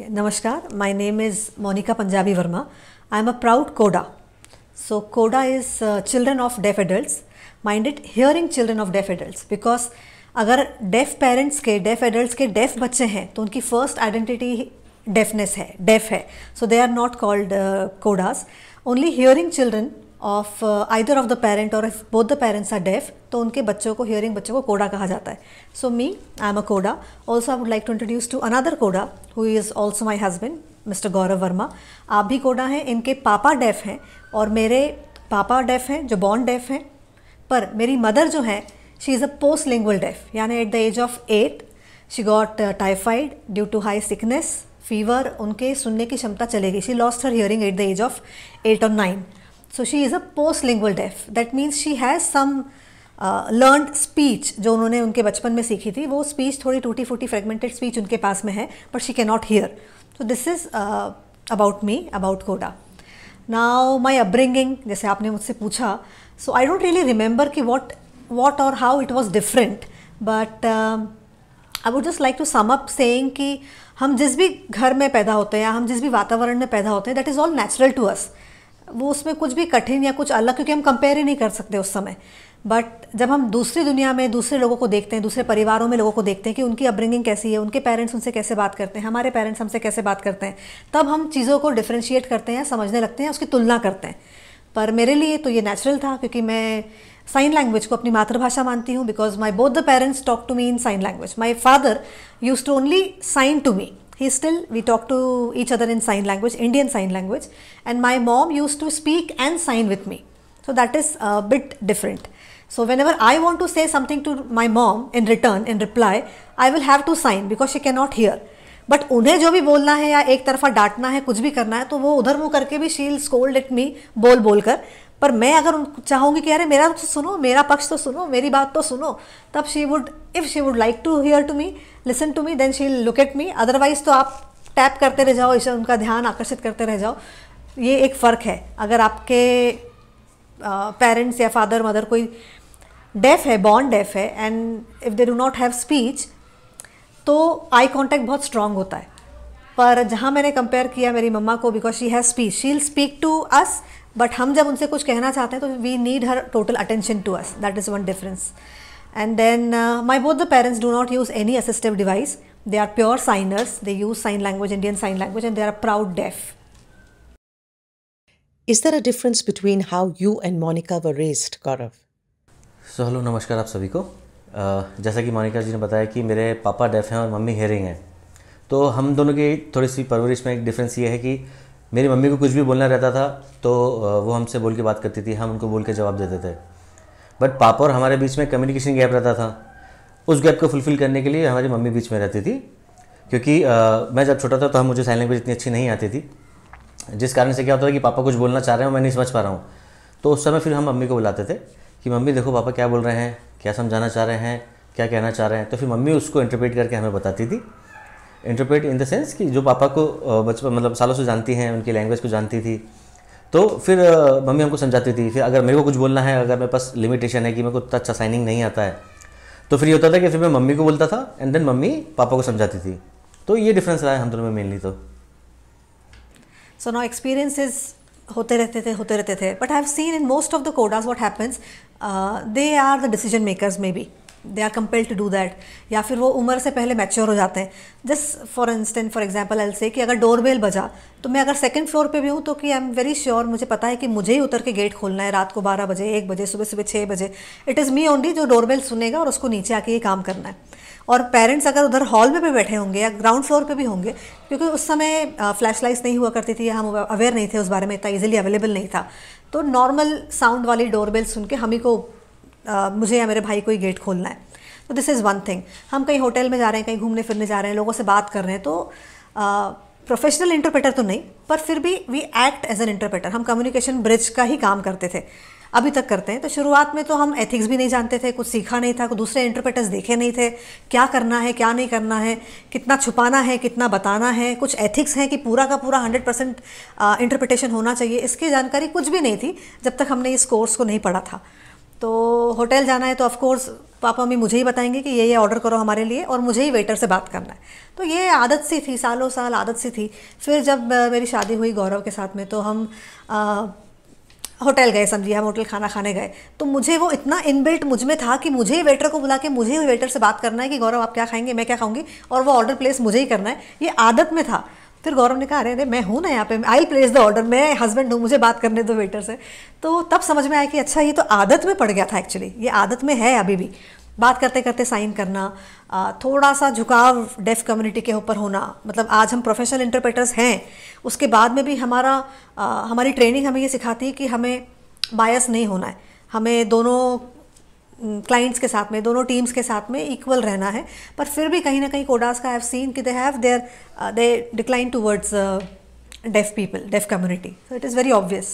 Okay नमस्कार my name is Monika Punjabi Verma I am a proud CODA so CODA is children of deaf adults minded hearing children of deaf adults because अगर deaf parents के deaf adults के deaf बच्चे हैं तो उनकी first identity deafness है deaf है so they are not called CODAs only hearing children of either of the parent और if both the parents are deaf तो उनके बच्चों को हियरिंग बच्चों को कोडा कहा जाता है सो मी आई am a CODA also I would like to introduce to another CODA who is also my husband mister Gaurav Verma आप भी कोडा हैं इनके पापा डेफ हैं और मेरे पापा डेफ हैं जो बॉर्न डेफ हैं पर मेरी मदर जो है she is a post lingual deaf यानी at the age of eight she got typhoid due to high sickness fever उनके सुनने की क्षमता चले गई she lost her hearing at the age of eight और nine so she is a post lingual deaf that means she has learned learn speech जो उन्होंने उनके बचपन में सीखी थी वो स्पीच थोड़ी टूटी फूटी फ्रेगमेंटेड स्पीच उनके पास में है but she can not hear तो this is about me about CODA now my upbringing जैसे आपने मुझसे पूछा so I don't really remember कि वॉट वॉट और how it was different but I would just like to sum up saying कि हम जिस भी घर में पैदा होते हैं या हम जिस भी वातावरण में पैदा होते हैं that is all natural to us वो उसमें कुछ भी कठिन या कुछ अलग क्योंकि हम कंपेयर ही नहीं कर सकते उस समय बट जब हम दूसरी दुनिया में दूसरे लोगों को देखते हैं दूसरे परिवारों में लोगों को देखते हैं कि उनकी अपब्रिंगिंग कैसी है उनके पेरेंट्स उनसे कैसे बात करते हैं हमारे पेरेंट्स हमसे कैसे बात करते हैं तब हम चीज़ों को डिफ्रेंशिएट करते हैं समझने लगते हैं उसकी तुलना करते हैं पर मेरे लिए तो ये नेचुरल था क्योंकि मैं साइन लैंग्वेज को अपनी मातृभाषा मानती हूँ because my both the parents talk to me in sign language my father use to only sign to me he still we talk to each other in sign language indian sign language and my mom used to speak and sign with me so that is a bit different so whenever i want to say something to my mom in return in reply i will have to sign because she cannot hear but उन्हें जो भी बोलना है या एक तरफा डांटना है कुछ भी करना है तो वो उधर मुँह करके भी शील स्कोल्ड इट मी बोल बोल कर पर मैं अगर उन चाहूँगी कि अरे मेरा तो सुनो मेरा पक्ष तो सुनो मेरी बात तो सुनो तब she would if she would like to hear to me listen to me then she look at me otherwise तो आप टैप करते रह जाओ इसे उनका ध्यान आकर्षित करते रह जाओ ये एक फ़र्क है अगर आपके पेरेंट्स या फादर मदर कोई डेफ है बॉर्न डेफ है and if they do not have speech तो आई कॉन्टैक्ट बहुत स्ट्रांग होता है पर जहाँ मैंने कंपेयर किया मेरी मम्मा को because she has speech she'll speak to us but हम जब उनसे कुछ कहना चाहते हैं तो we need her total attention to us that is one difference and then my both the parents do not use any assistive device they are pure signers they use sign language Indian sign language and they are proud deaf is there a difference between how you and Monika व raised गौरव so hello नमस्कार आप सभी को जैसा कि मोनिका जी ने बताया कि मेरे पापा डेफ हैं और मम्मी हेरिंग हैं तो हम दोनों की थोड़ी सी परवरिश में एक डिफरेंस ये है कि मेरी मम्मी को कुछ भी बोलना रहता था तो वो हमसे बोल के बात करती थी हम उनको बोल के जवाब देते थे बट पापा और हमारे बीच में कम्युनिकेशन गैप रहता था उस गैप को फुलफ़िल करने के लिए हमारी मम्मी बीच में रहती थी क्योंकि आ, मैं जब छोटा था तो हम मुझे साइन लैंग्वेज इतनी अच्छी नहीं आती थी जिस कारण से क्या होता था कि पापा कुछ बोलना चाह रहे हो मैं नहीं समझ पा रहा हूँ तो उस समय फिर हम मम्मी को बुलाते थे कि मम्मी देखो पापा क्या बोल रहे हैं क्या समझाना चाह रहे हैं क्या कहना चाह रहे हैं तो फिर मम्मी उसको इंटरप्रेट करके हमें बताती थी इंटरप्रेट इन द सेंस कि जो पापा को बचपन मतलब सालों से जानती हैं उनकी लैंग्वेज को जानती थी तो फिर मम्मी हमको समझाती थी फिर अगर मेरे को कुछ बोलना है अगर मेरे पास लिमिटेशन है कि मेरे को उतना अच्छा साइनिंग नहीं आता है तो फिर ये होता था कि फिर मैं मम्मी को बोलता था एंड देन मम्मी पापा को समझाती थी तो ये डिफरेंस रहा है हम दोनों में मेनली तो सो नो एक्सपीरियंसेस होते रहते थे होते रहते थे but I have seen in most of the CODAs what happens they are the decision makers maybe they are compelled to do that या फिर वो उम्र से पहले मैच्योर हो जाते हैं just for instant for example एल से कि अगर बेल बजा तो मैं अगर सेकेंड फ्लोर पर भी हूँ तो कि आई एम वेरी श्योर मुझे पता है कि मुझे ही उतर के गेट खोलना है रात को बारह बजे एक बजे सुबह सुबह छः बजे इट इज़ मी ओनली जो बेल सुनेगा और उसको नीचे आके ये काम करना है और पेरेंट्स अगर उधर हॉल में भी बैठे होंगे या ग्राउंड फ्लोर पे भी होंगे क्योंकि उस समय फ्लैश uh, लाइट्स नहीं हुआ करती थी हम अवेयर नहीं थे उस बारे में इतना ईजिली अवेलेबल नहीं था तो नॉर्मल साउंड वाली बेल सुन के हम ही को मुझे या मेरे भाई को ही गेट खोलना है तो दिस इज़ वन थिंग हम कहीं होटल में जा रहे हैं कहीं घूमने फिरने जा रहे हैं लोगों से बात कर रहे हैं तो प्रोफेशनल इंटरप्रेटर तो नहीं पर फिर भी we act as an interpreter हम कम्युनिकेशन ब्रिज का ही काम करते थे अभी तक करते हैं तो शुरुआत में तो हम एथिक्स भी नहीं जानते थे कुछ सीखा नहीं था कुछ दूसरे इंटरप्रेटर्स देखे नहीं थे क्या करना है क्या नहीं करना है कितना छुपाना है कितना बताना है कुछ एथिक्स हैं कि पूरा का पूरा 100 परसेंट इंटरप्रिटेशन होना चाहिए इसकी जानकारी कुछ भी नहीं थी जब तक हमने इस कोर्स को नहीं पढ़ा था तो होटल जाना है तो ऑफकोर्स पापा मम्मी मुझे ही बताएंगे कि ये ये ऑर्डर करो हमारे लिए और मुझे ही वेटर से बात करना है तो ये आदत सी थी सालों साल आदत सी थी फिर जब मेरी शादी हुई गौरव के साथ में तो हम आ, होटल गए समझिए हम होटल खाना खाने गए तो मुझे वो इतना इनबिल्ट मुझ में था कि मुझे ही वेटर को बुला के मुझे ही वेटर से बात करना है कि गौरव आप क्या खाएंगे मैं क्या खाऊंगी और वो ऑर्डर प्लेस मुझे ही करना है ये आदत में था फिर गौरव ने कहा अरे अरे मैं हूँ ना यहाँ पे आई प्लेस द ऑर्डर मैं हस्बैंड हूँ मुझे बात करने दो वेटर से तो तब समझ में आया कि अच्छा ये तो आदत में पड़ गया था एक्चुअली ये आदत में है अभी भी बात करते करते साइन करना थोड़ा सा झुकाव डेफ कम्युनिटी के ऊपर होना मतलब आज हम प्रोफेशनल इंटरप्रेटर्स हैं उसके बाद में भी हमारा हमारी ट्रेनिंग हमें ये सिखाती है कि हमें बायस नहीं होना है हमें दोनों क्लाइंट्स के साथ में दोनों टीम्स के साथ में इक्वल रहना है पर फिर भी कहीं ना कहीं कोडास का आई हैव सीन कि they have their they decline towards deaf people, deaf community. So it is very obvious.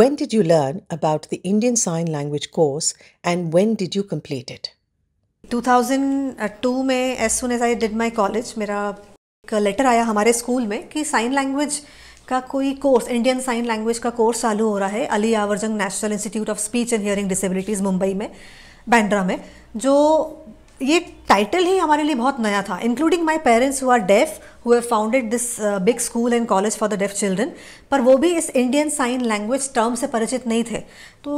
When did you learn about the Indian Sign Language course and when did you complete it? 2002 में as soon as I did my college, मेरा एक letter आया हमारे school में कि sign language का कोई course Indian sign language का कोर्स चालू हो रहा है Ali Yavarjung national institute of speech and hearing disabilities Mumbai में बैंड्रा में जो ये टाइटल ही हमारे लिए बहुत नया था including my parents who are deaf who have founded this big school and college for the deaf children पर वो भी इस इंडियन साइन लैंग्वेज टर्म से परिचित नहीं थे तो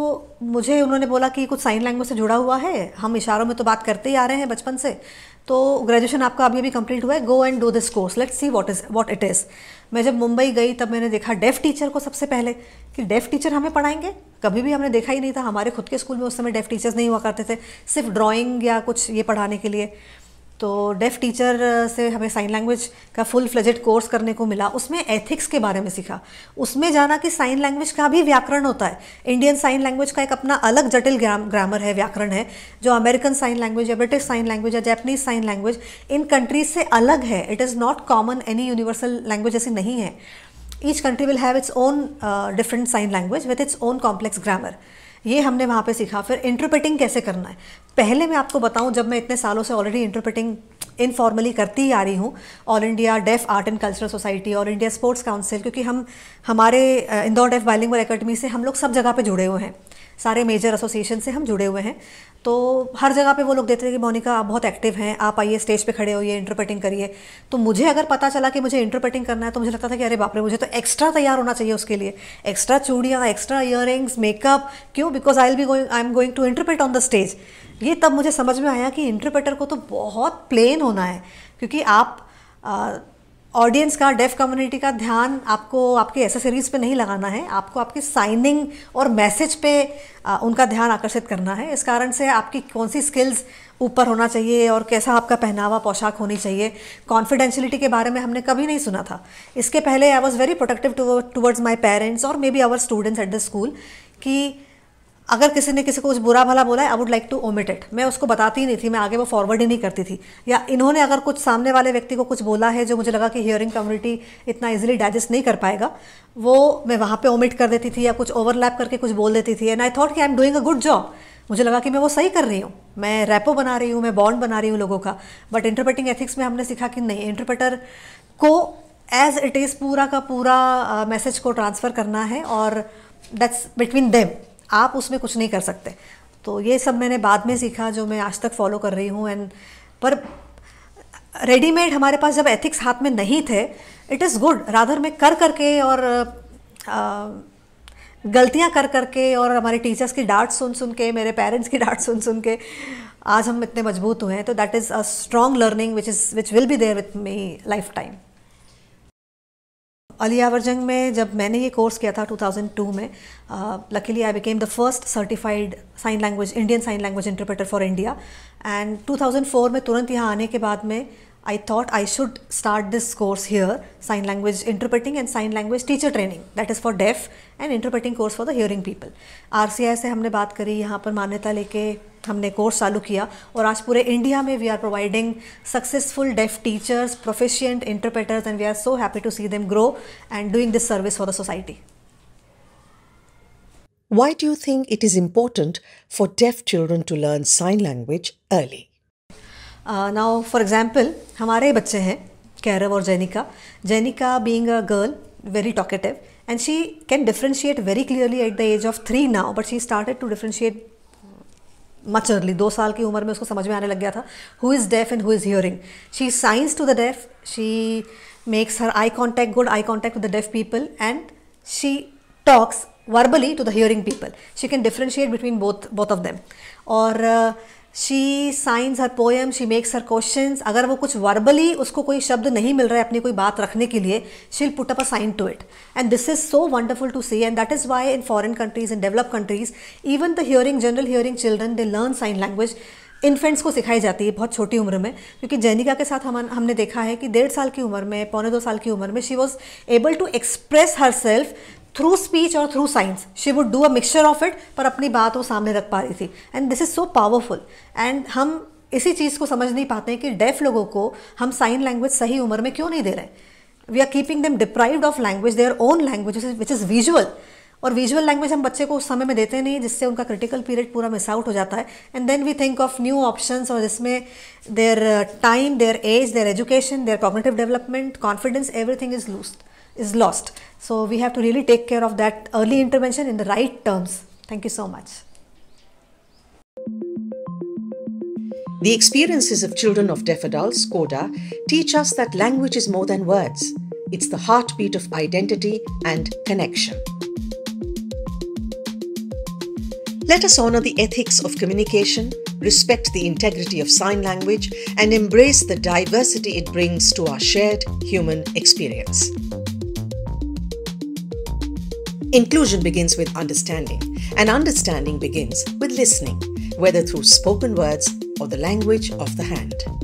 मुझे उन्होंने बोला कि कुछ साइन लैंग्वेज से जुड़ा हुआ है हम इशारों में तो बात करते ही आ रहे हैं बचपन से तो ग्रेजुएशन आपका अभी अभी कंप्लीट हुआ है go and do this course let's see what is what it is मैं जब मुंबई गई तब मैंने देखा डेफ़ टीचर को सबसे पहले कि डेफ़ टीचर हमें पढ़ाएंगे कभी भी हमने देखा ही नहीं था हमारे खुद के स्कूल में उस समय डेफ़ टीचर्स नहीं हुआ करते थे सिर्फ ड्राइंग या कुछ ये पढ़ाने के लिए तो डेफ टीचर से हमें साइन लैंग्वेज का फुल फ्लजेड कोर्स करने को मिला उसमें एथिक्स के बारे में सीखा उसमें जाना कि साइन लैंग्वेज का भी व्याकरण होता है इंडियन साइन लैंग्वेज का एक अपना अलग जटिल ग्राम, ग्रामर है व्याकरण है जो अमेरिकन साइन लैंग्वेज या ब्रिटिश साइन लैंग्वेज या Japanese sign language in countries से अलग है it is not common any universal language ऐसी नहीं है each country will have its own different sign language with its own complex grammar ये हमने वहाँ पे सीखा फिर इंटरप्रेटिंग कैसे करना है पहले मैं आपको बताऊँ जब मैं इतने सालों से ऑलरेडी इंटरप्रेटिंग इनफॉर्मली करती ही आ रही हूँ all India deaf art and cultural society all India sports council क्योंकि हम हमारे इंदौर डेफ बाइलिंग अकेडमी से हम लोग सब जगह पे जुड़े हुए हैं सारे मेजर एसोसिएशन से हम जुड़े हुए हैं तो हर जगह पे वो लोग देते थे कि मोनिका आप बहुत एक्टिव हैं आप आइए स्टेज पे खड़े होइए इंटरप्रेटिंग करिए तो मुझे अगर पता चला कि मुझे इंटरप्रेटिंग करना है तो मुझे लगता था कि अरे बाप रे मुझे तो एक्स्ट्रा तैयार होना चाहिए उसके लिए एक्स्ट्रा चूड़ियाँ एक्स्ट्रा इयर मेकअप क्यों because I will be going I am going to interpret on the stage ये तब मुझे समझ में आया कि इंटरप्रेटर को तो बहुत प्लेन होना है क्योंकि आप ऑडियंस का डेफ कम्युनिटी का ध्यान आपको आपके एसेसरीज पे नहीं लगाना है आपको आपकी साइनिंग और मैसेज पे आ, उनका ध्यान आकर्षित करना है इस कारण से आपकी कौन सी स्किल्स ऊपर होना चाहिए और कैसा आपका पहनावा पोशाक होनी चाहिए कॉन्फिडेंशियलिटी के बारे में हमने कभी नहीं सुना था इसके पहले I was very protective towards my parents और maybe our students at the school कि अगर किसी ने किसी को कुछ बुरा भला बोला है I would like to omit it मैं उसको बताती ही नहीं थी मैं आगे वो फॉरवर्ड ही नहीं करती थी या इन्होंने अगर कुछ सामने वाले व्यक्ति को कुछ बोला है जो मुझे लगा कि हियरिंग कम्युनिटी इतना इजिली डाइजेस्ट नहीं कर पाएगा वो मैं वहाँ पे ओमिट कर देती थी या कुछ ओवरलैप करके कुछ बोल देती थी एंड आई थॉट कि I am doing a good job मुझे लगा कि मैं वो सही कर रही हूँ मैं रैपो बना रही हूँ मैं बॉन्ड बना रही हूँ लोगों का बट इंटरप्रेटिंग एथिक्स में हमने सीखा कि नहीं इंटरप्रेटर को एज इट इज़ पूरा का पूरा मैसेज uh, को ट्रांसफ़र करना है और दैट्स बिटवीन देम आप उसमें कुछ नहीं कर सकते तो ये सब मैंने बाद में सीखा जो मैं आज तक फॉलो कर रही हूँ एंड पर रेडीमेड हमारे पास जब एथिक्स हाथ में नहीं थे इट इज़ गुड राधर में कर करके और गलतियाँ कर करके और हमारे टीचर्स की डांट सुन सुन के मेरे पेरेंट्स की डांट सुन सुन के आज हम इतने मजबूत हुए हैं तो that is a strong learning which is which will be there with me lifetime Ali Yavar Jung में जब मैंने ये कोर्स किया था 2002 में luckily I became the first certified sign language Indian sign language interpreter for India and 2004 में तुरंत यहाँ आने के बाद में I thought I should start this course here, Sign Language Interpreting and Sign Language Teacher Training, that is for deaf and interpreting course for the hearing people. RCI से हमने बात करी, यहाँ पर मान्यता लेके हमने कोर्स चालू किया और आज पूरे इंडिया में we are providing successful deaf teachers proficient interpreters and we are so happy to see them grow and doing this service for the society Why do you think it is important for deaf children to learn sign language early? Now for example हमारे बच्चे हैं कैरव और Jainika Jainika being a girl very talkative and she can differentiate very clearly at the age of three now but she started to differentiate much early दो साल की उम्र में उसको समझ में आने लग गया था who is deaf and who is hearing she signs to the deaf she makes her eye contact good eye contact with the deaf people and she talks verbally to the hearing people she can differentiate between both both of them और uh, she signs her poem she makes her question अगर वो कुछ verbally उसको कोई शब्द नहीं मिल रहा है अपनी कोई बात रखने के लिए she'll put up a sign to it and this is so wonderful to see and that is why in foreign countries in develop countries even the hearing general hearing children they learn sign language infants को सिखाई जाती है बहुत छोटी उम्र में क्योंकि जैनिका के साथ हम हमने देखा है कि डेढ़ साल की उम्र में पौने दो साल की उम्र में she was able to express herself through speech और through signs she would do a mixture of it पर अपनी बात वो सामने रख पा रही थी and this is so powerful and हम इसी चीज़ को समझ नहीं पाते हैं कि डेफ लोगों को हम साइन लैंग्वेज सही उम्र में क्यों नहीं दे रहे we are keeping them deprived of language their own language which is visual और विजुअल लैंग्वेज हम बच्चे को उस समय में देते नहीं जिससे उनका क्रिटिकल पीरियड पूरा मिस आउट हो जाता है and then we think of new option और जिसमें their time their age their education their cognitive development confidence everything is lose is lost So we have to really take care of that early intervention in the right terms. Thank you so much. The experiences of children of deaf adults, CODA, teach us that language is more than words. It's the heartbeat of identity and connection. Let us honor the ethics of communication, respect the integrity of sign language, and embrace the diversity it brings to our shared human experience. Inclusion begins with understanding, and understanding begins with listening, whether through spoken words or the language of the hand.